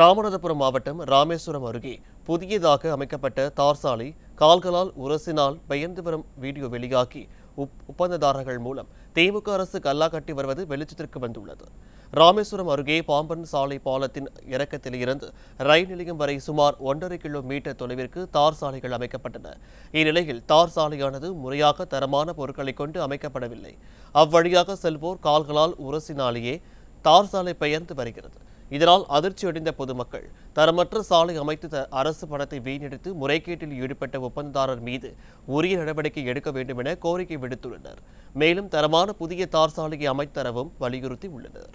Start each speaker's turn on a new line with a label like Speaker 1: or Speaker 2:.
Speaker 1: ராமநாதபுரம் மாவட்டம் ராமேஸ்வரம் அருகே புதியதாக அமைக்கப்பட்ட தார் சாலை கால்களால் உரசினால் பெயர்ந்து வரும் வீடியோ வெளியாகி உப் ஒப்பந்ததாரர்கள் மூலம் திமுக அரசு கல்லா கட்டி வருவது வெளிச்சத்திற்கு வந்துள்ளது ராமேஸ்வரம் அருகே பாம்பன் சாலை பாலத்தின் இறக்கத்தில் இருந்து ரயில் நிலையம் வரை சுமார் ஒன்றரை கிலோமீட்டர் தொலைவிற்கு தார் சாலைகள் அமைக்கப்பட்டன இந்நிலையில் தார் சாலையானது முறையாக தரமான பொருட்களை கொண்டு அமைக்கப்படவில்லை அவ்வழியாக செல்வோர் கால்களால் உரசினாலேயே தார் சாலை பெயர்ந்து வருகிறது இதனால் அதிர்ச்சியடைந்த பொதுமக்கள் தரமற்ற சாலை அமைத்து அரசு பணத்தை வீணடித்து முறைகேட்டில் ஈடுபட்ட ஒப்பந்ததாரர் மீது உரிய நடவடிக்கை எடுக்க வேண்டும் என கோரிக்கை விடுத்துள்ளனர் மேலும் தரமான புதிய தார் சாலையை அமைத்தரவும் வலியுறுத்தி உள்ளனர்